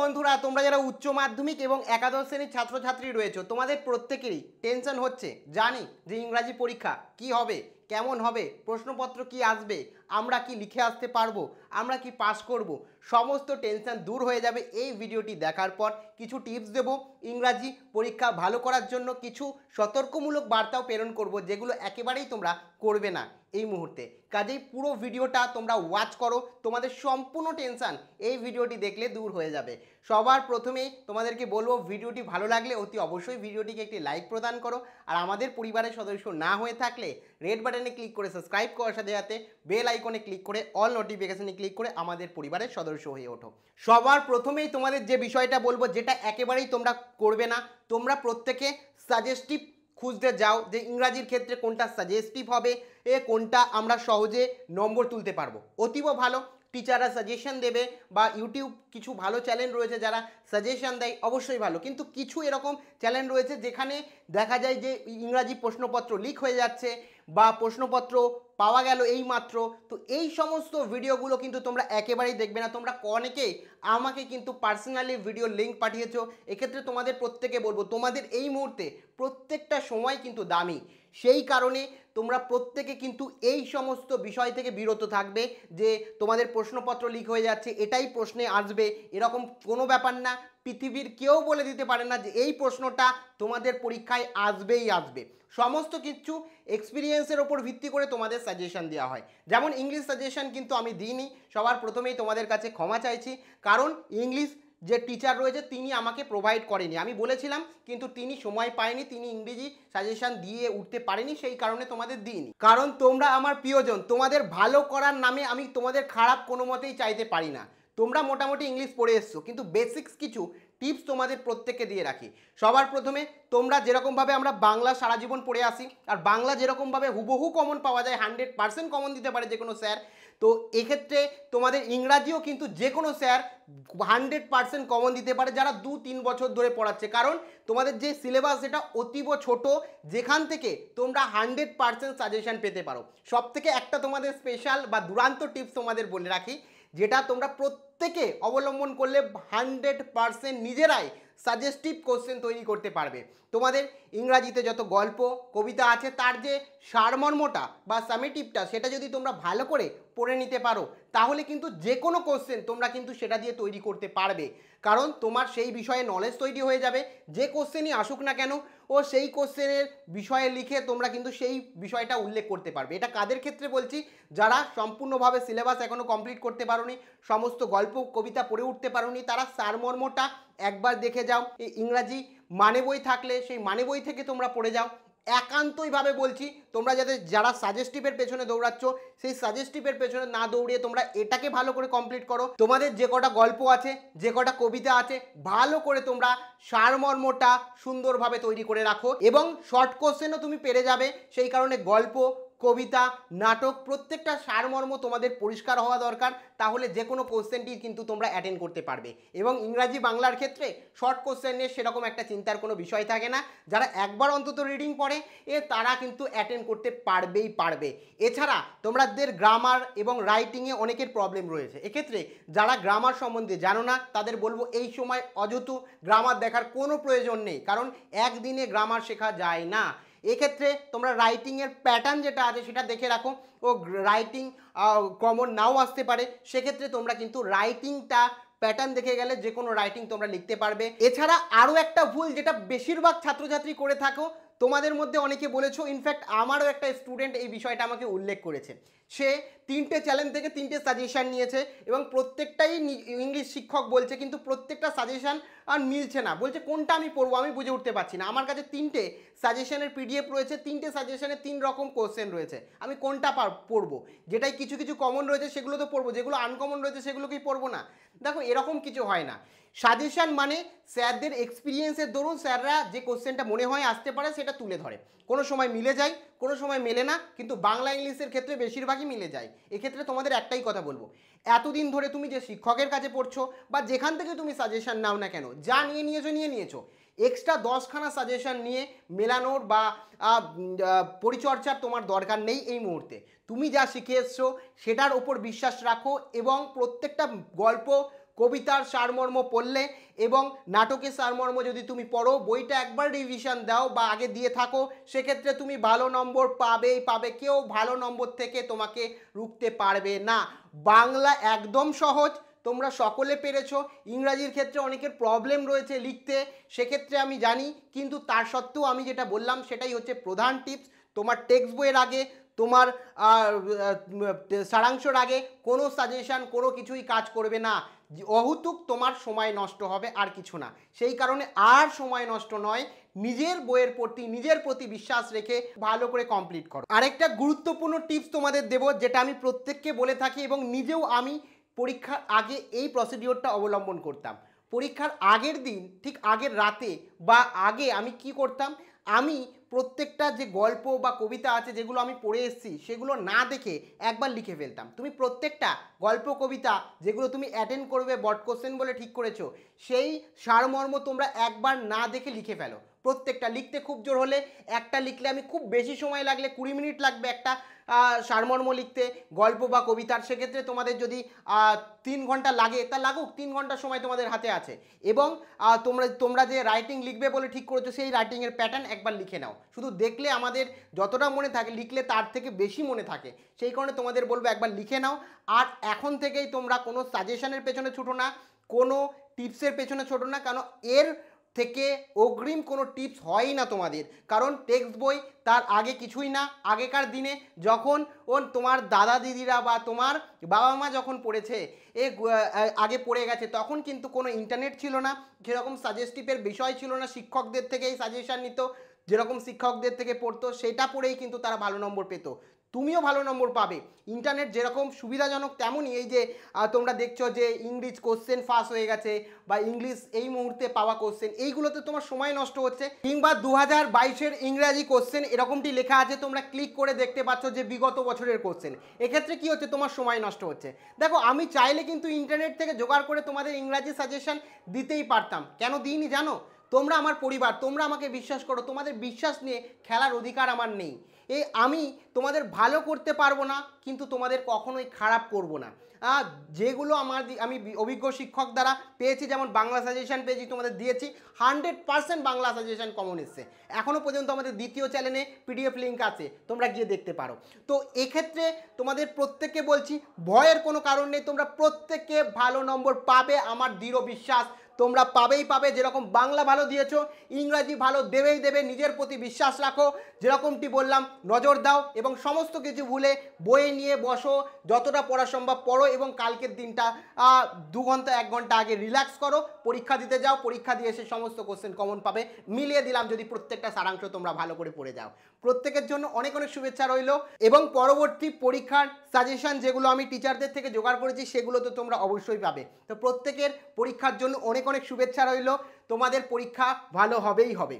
বন্ধুরা তোমরা যারা উচ্চ মাধ্যমিক এবং একাদশ শ্রেণীর ছাত্রছাত্রী রয়েছে তোমাদের প্রত্যেকেরই টেনশন হচ্ছে জানি যে ইংরাজি পরীক্ষা কি হবে কেমন হবে প্রশ্নপত্র কি আসবে আমরা কি লিখে আসতে পারবো আমরা কি পাস করব। সমস্ত টেনশন দূর হয়ে যাবে এই ভিডিওটি দেখার পর কিছু টিপস দেব ইংরাজি পরীক্ষা ভালো করার জন্য কিছু সতর্কমূলক বার্তাও প্রেরণ করব যেগুলো একেবারেই তোমরা করবে না এই মুহূর্তে কাজেই পুরো ভিডিওটা তোমরা ওয়াচ করো তোমাদের সম্পূর্ণ টেনশান এই ভিডিওটি দেখলে দূর হয়ে যাবে সবার প্রথমেই তোমাদেরকে বলবো ভিডিওটি ভালো লাগলে অতি অবশ্যই ভিডিওটিকে একটি লাইক প্রদান করো আর আমাদের পরিবারের সদস্য না হয়ে থাকলে রেড বাটন বাটনে ক্লিক করে সাবস্ক্রাইব করার সাথে সাথে বেল আইকনে ক্লিক করে অল নোটিফিকেশানে ক্লিক করে আমাদের পরিবারের সদস্য হয়ে ওঠো সবার প্রথমেই তোমাদের যে বিষয়টা বলবো যেটা একেবারেই তোমরা করবে না তোমরা প্রত্যেকে সাজেস্টিভ খুঁজতে যাও যে ইংরাজির ক্ষেত্রে কোনটা সাজেস্টিভ হবে এ কোনটা আমরা সহজে নম্বর তুলতে পারবো অতীব ভালো টিচাররা সাজেশন দেবে বা ইউটিউব কিছু ভালো চ্যানেল রয়েছে যারা সাজেশন দেয় অবশ্যই ভালো কিন্তু কিছু এরকম চ্যানেল রয়েছে যেখানে দেখা যায় যে ইংরাজি প্রশ্নপত্র লিক হয়ে যাচ্ছে বা প্রশ্নপত্র পাওয়া গেল এই মাত্র তো এই সমস্ত ভিডিওগুলো কিন্তু তোমরা একেবারেই দেখবে না তোমরা অনেকে আমাকে কিন্তু পার্সোনালি ভিডিও লিঙ্ক পাঠিয়েছো এক্ষেত্রে তোমাদের প্রত্যেকে বলবো তোমাদের এই মুহূর্তে প্রত্যেকটা সময় কিন্তু দামি সেই কারণে তোমরা প্রত্যেকে কিন্তু এই সমস্ত বিষয় থেকে বিরত থাকবে যে তোমাদের প্রশ্নপত্র লিক হয়ে যাচ্ছে এটাই প্রশ্নে আসবে এরকম কোনো ব্যাপার না পৃথিবীর কেউ বলে দিতে পারে না যে এই প্রশ্নটা তোমাদের পরীক্ষায় আসবেই আসবে সমস্ত কিছু এক্সপিরিয়েন্সের ওপর ভিত্তি করে তোমাদের সাজেশন দেওয়া হয় যেমন ইংলিশ সাজেশন কিন্তু আমি দিইনি সবার প্রথমেই তোমাদের কাছে ক্ষমা চাইছি কারণ ইংলিশ যে টিচার রয়েছে তিনি আমাকে প্রোভাইড করেনি আমি বলেছিলাম কিন্তু তিনি সময় পায়নি তিনি ইংরেজি সাজেশন দিয়ে উঠতে পারেনি সেই কারণে তোমাদের দিইনি কারণ তোমরা আমার প্রিয়জন তোমাদের ভালো করার নামে আমি তোমাদের খারাপ কোনো মতেই চাইতে পারি না তোমরা মোটামুটি ইংলিশ পড়ে এসছো কিন্তু বেসিক্স কিছু টিপস তোমাদের প্রত্যেককে দিয়ে রাখি সবার প্রথমে তোমরা যেরকমভাবে আমরা বাংলা সারা জীবন পড়ে আসি আর বাংলা যেরকমভাবে হুবহু কমন পাওয়া যায় হান্ড্রেড পার্সেন্ট কমন দিতে পারে যে কোনো স্যার তো এক্ষেত্রে তোমাদের ইংরাজিও কিন্তু যে কোনো স্যার হান্ড্রেড পার্সেন্ট কমন দিতে পারে যারা দু তিন বছর ধরে পড়াচ্ছে কারণ তোমাদের যে সিলেবাস সেটা অতীব ছোট যেখান থেকে তোমরা হান্ড্রেড পার্সেন্ট সাজেশান পেতে পারো সব থেকে একটা তোমাদের স্পেশাল বা দুরান্ত টিপস তোমাদের বলে রাখি যেটা তোমরা প্রত্যেক প্রত্যেকে অবলম্বন করলে হান্ড্রেড পারসেন্ট নিজেরাই সাজেস্টিভ কোশ্চেন তৈরি করতে পারবে তোমাদের ইংরাজিতে যত গল্প কবিতা আছে তার যে সারমর্মটা বা সামেটিভটা সেটা যদি তোমরা ভালো করে পড়ে নিতে পারো তাহলে কিন্তু যে কোনো কোশ্চেন তোমরা কিন্তু সেটা দিয়ে তৈরি করতে পারবে কারণ তোমার সেই বিষয়ে নলেজ তৈরি হয়ে যাবে যে কোশ্চেনই আসুক না কেন ও সেই কোশ্চেনের বিষয়ে লিখে তোমরা কিন্তু সেই বিষয়টা উল্লেখ করতে পারবে এটা কাদের ক্ষেত্রে বলছি যারা সম্পূর্ণভাবে সিলেবাস এখনও কমপ্লিট করতে পারো সমস্ত গল্প গল্প কবিতা পড়ে উঠতে পারোনি তারা সারমর্মটা একবার দেখে যাও এই ইংরাজি মানে বই থাকলে সেই মানে বই থেকে তোমরা পড়ে যাও একান্তইভাবে বলছি তোমরা যাতে যারা সাজেস্টিভের পেছনে দৌড়াচ্ছ সেই সাজেস্টিভের পেছনে না দৌড়িয়ে তোমরা এটাকে ভালো করে কমপ্লিট করো তোমাদের যে কটা গল্প আছে যে কটা কবিতা আছে ভালো করে তোমরা সারমর্মটা সুন্দরভাবে তৈরি করে রাখো এবং শর্ট কোশ্চেনও তুমি পেরে যাবে সেই কারণে গল্প কবিতা নাটক প্রত্যেকটা সারমর্ম তোমাদের পরিষ্কার হওয়া দরকার তাহলে যে কোনো কোশ্চেনটি কিন্তু তোমরা অ্যাটেন্ড করতে পারবে এবং ইংরাজি বাংলার ক্ষেত্রে শর্ট কোশ্চেনের সেরকম একটা চিন্তার কোনো বিষয় থাকে না যারা একবার অন্তত রিডিং পড়ে এ তারা কিন্তু অ্যাটেন্ড করতে পারবেই পারবে এছাড়া তোমাদের গ্রামার এবং রাইটিংয়ে অনেকের প্রবলেম রয়েছে এক্ষেত্রে যারা গ্রামার সম্বন্ধে জানো না তাদের বলবো এই সময় অযথ গ্রামার দেখার কোনো প্রয়োজন নেই কারণ একদিনে গ্রামার শেখা যায় না এক্ষেত্রে তোমরা রাইটিংয়ের প্যাটার্ন যেটা আছে সেটা দেখে রাখো ও রাইটিং কমন নাও আসতে পারে সেক্ষেত্রে তোমরা কিন্তু রাইটিংটা প্যাটার্ন দেখে গেলে যে কোনো রাইটিং তোমরা লিখতে পারবে এছাড়া আরও একটা ভুল যেটা বেশিরভাগ ছাত্রছাত্রী করে থাকো তোমাদের মধ্যে অনেকে বলেছো ইনফ্যাক্ট আমারও একটা স্টুডেন্ট এই বিষয়টা আমাকে উল্লেখ করেছে সে তিনটে চ্যানেল থেকে তিনটে সাজেশান নিয়েছে এবং প্রত্যেকটাই ইংলিশ শিক্ষক বলছে কিন্তু প্রত্যেকটা সাজেশান আর মিলছে না বলছে কোনটা আমি পড়বো আমি বুঝে উঠতে পারছি না আমার কাছে তিনটে সাজেশানের পিডিএফ রয়েছে তিনটে সাজেশানে তিন রকম কোশ্চেন রয়েছে আমি কোনটা পড়বো যেটাই কিছু কিছু কমন রয়েছে সেগুলো তো পড়বো যেগুলো আনকমন রয়েছে সেগুলোকেই পড়বো না দেখো এরকম কিছু হয় না সাজেশান মানে স্যারদের এক্সপিরিয়েন্সের দরুন স্যাররা যে কোশ্চেনটা মনে হয় আসতে পারে সেটা তুলে ধরে কোনো সময় মিলে যায় কোনো সময় মেলে না কিন্তু বাংলা ইংলিশের ক্ষেত্রে বেশিরভাগই মিলে যায় এক্ষেত্রে তোমাদের একটাই কথা বলবো এতদিন ধরে তুমি যে শিক্ষকের কাছে পড়ছো বা যেখান থেকে তুমি সাজেশান নাও না কেন যা নিয়ে নিয়েছো নিয়ে নিয়েছো এক্সট্রা দশখানা সাজেশন নিয়ে মেলানোর বা পরিচর্যার তোমার দরকার নেই এই মুহূর্তে তুমি যা শিখে এসছো সেটার ওপর বিশ্বাস রাখো এবং প্রত্যেকটা গল্প কবিতার সারমর্ম পড়লে এবং নাটকের সারমর্ম যদি তুমি পড়ো বইটা একবার রিভিশন দাও বা আগে দিয়ে থাকো সেক্ষেত্রে তুমি ভালো নম্বর পাবেই পাবে কেউ ভালো নম্বর থেকে তোমাকে রুখতে পারবে না বাংলা একদম সহজ তোমরা সকলে পেরেছ ইংরাজির ক্ষেত্রে অনেকের প্রবলেম রয়েছে লিখতে সেক্ষেত্রে আমি জানি কিন্তু তার সত্ত্বেও আমি যেটা বললাম সেটাই হচ্ছে প্রধান টিপস তোমার টেক্সট বইয়ের আগে তোমার সারাংশর আগে কোনো সাজেশান কোনো কিছুই কাজ করবে না অহুতুক তোমার সময় নষ্ট হবে আর কিছু না সেই কারণে আর সময় নষ্ট নয় নিজের বইয়ের প্রতি নিজের প্রতি বিশ্বাস রেখে ভালো করে কমপ্লিট করো আরেকটা গুরুত্বপূর্ণ টিপস তোমাদের দেব যেটা আমি প্রত্যেককে বলে থাকি এবং নিজেও আমি পরীক্ষার আগে এই প্রসিডিওরটা অবলম্বন করতাম পরীক্ষার আগের দিন ঠিক আগের রাতে বা আগে আমি কি করতাম আমি প্রত্যেকটা যে গল্প বা কবিতা আছে যেগুলো আমি পড়ে এসেছি সেগুলো না দেখে একবার লিখে ফেলতাম তুমি প্রত্যেকটা গল্প কবিতা যেগুলো তুমি অ্যাটেন্ড করবে বট কোশ্চেন বলে ঠিক করেছো সেই সারমর্ম তোমরা একবার না দেখে লিখে ফেলো প্রত্যেকটা লিখতে খুব জোর হলে একটা লিখলে আমি খুব বেশি সময় লাগলে কুড়ি মিনিট লাগবে একটা সারমর্ম লিখতে গল্প বা কবিতার সেক্ষেত্রে তোমাদের যদি তিন ঘন্টা লাগে তা লাগুক তিন ঘন্টা সময় তোমাদের হাতে আছে এবং তোমরা তোমরা যে রাইটিং লিখবে বলে ঠিক করেছো সেই রাইটিংয়ের প্যাটার্ন একবার লিখে নাও শুধু দেখলে আমাদের যতটা মনে থাকে লিখলে তার থেকে বেশি মনে থাকে সেই কারণে তোমাদের বলবো একবার লিখে নাও আর এখন থেকেই তোমরা কোনো সাজেশনের পেছনে ছুটো না কোনো টিপসের পেছনে ছোটো না কেন এর থেকে অগ্রিম কোনো টিপস হয়ই না তোমাদের কারণ টেক্সট বই তার আগে কিছুই না আগেকার দিনে যখন তোমার দাদা দিদিরা বা তোমার বাবা মা যখন পড়েছে এ আগে পড়ে গেছে তখন কিন্তু কোনো ইন্টারনেট ছিল না যেরকম সাজেস্টিভের বিষয় ছিল না শিক্ষকদের থেকেই সাজেশান নিত যেরকম শিক্ষকদের থেকে পড়তো সেটা পড়েই কিন্তু তারা ভালো নম্বর পেত তুমিও ভালো নম্বর পাবে ইন্টারনেট যেরকম সুবিধাজনক তেমনই এই যে তোমরা দেখছো যে ইংলিজ কোশ্চেন ফাঁস হয়ে গেছে বা ইংলিশ এই মুহূর্তে পাওয়া কোশ্চেন এইগুলোতে তোমার সময় নষ্ট হচ্ছে কিংবা দু হাজার বাইশের ইংরাজি কোশ্চেন এরকমটি লেখা আছে তোমরা ক্লিক করে দেখতে পাচ্ছ যে বিগত বছরের কোশ্চেন এক্ষেত্রে কি হচ্ছে তোমার সময় নষ্ট হচ্ছে দেখো আমি চাইলে কিন্তু ইন্টারনেট থেকে জোগাড় করে তোমাদের ইংরাজি সাজেশন দিতেই পারতাম কেন দিইনি জানো তোমরা আমার পরিবার তোমরা আমাকে বিশ্বাস করো তোমাদের বিশ্বাস নিয়ে খেলার অধিকার আমার নেই এ আমি তোমাদের ভালো করতে পারবো না কিন্তু তোমাদের কখনোই খারাপ করব না যেগুলো আমার আমি অভিজ্ঞ শিক্ষক দ্বারা পেয়েছি যেমন বাংলা সাজেশান পেয়েছি তোমাদের দিয়েছি hundred percent Bangla suggestion common এসছে এখনও পর্যন্ত আমাদের দ্বিতীয় চ্যানেলে পিডিএফ লিঙ্ক আছে তোমরা গিয়ে দেখতে পারো তো এক্ষেত্রে তোমাদের প্রত্যেককে বলছি ভয়ের কোনো কারণ নেই তোমরা প্রত্যেককে ভালো নম্বর পাবে আমার দৃঢ় বিশ্বাস তোমরা পাবেই পাবে যেরকম বাংলা ভালো দিয়েছ ইংরাজি ভালো দেবেই দেবে নিজের প্রতি বিশ্বাস রাখো যেরকমটি বললাম নজর দাও এবং সমস্ত কিছু ভুলে বয়ে নিয়ে বসো যতটা পড়া সম্ভব পড়ো এবং কালকের দিনটা দু ঘন্টা এক ঘন্টা আগে রিল্যাক্স করো পরীক্ষা দিতে যাও পরীক্ষা দিয়ে এসে সমস্ত কোশ্চেন কমন পাবে মিলিয়ে দিলাম যদি প্রত্যেকটা সারাংশ তোমরা ভালো করে পড়ে যাও প্রত্যেকের জন্য অনেক অনেক শুভেচ্ছা রইল এবং পরবর্তী পরীক্ষার সাজেশন যেগুলো আমি টিচারদের থেকে জোগাড় করেছি সেগুলো তো তোমরা অবশ্যই পাবে তো প্রত্যেকের পরীক্ষার জন্য অনেক অনেক অনেক শুভেচ্ছা রইল তোমাদের পরীক্ষা ভালো হবেই হবে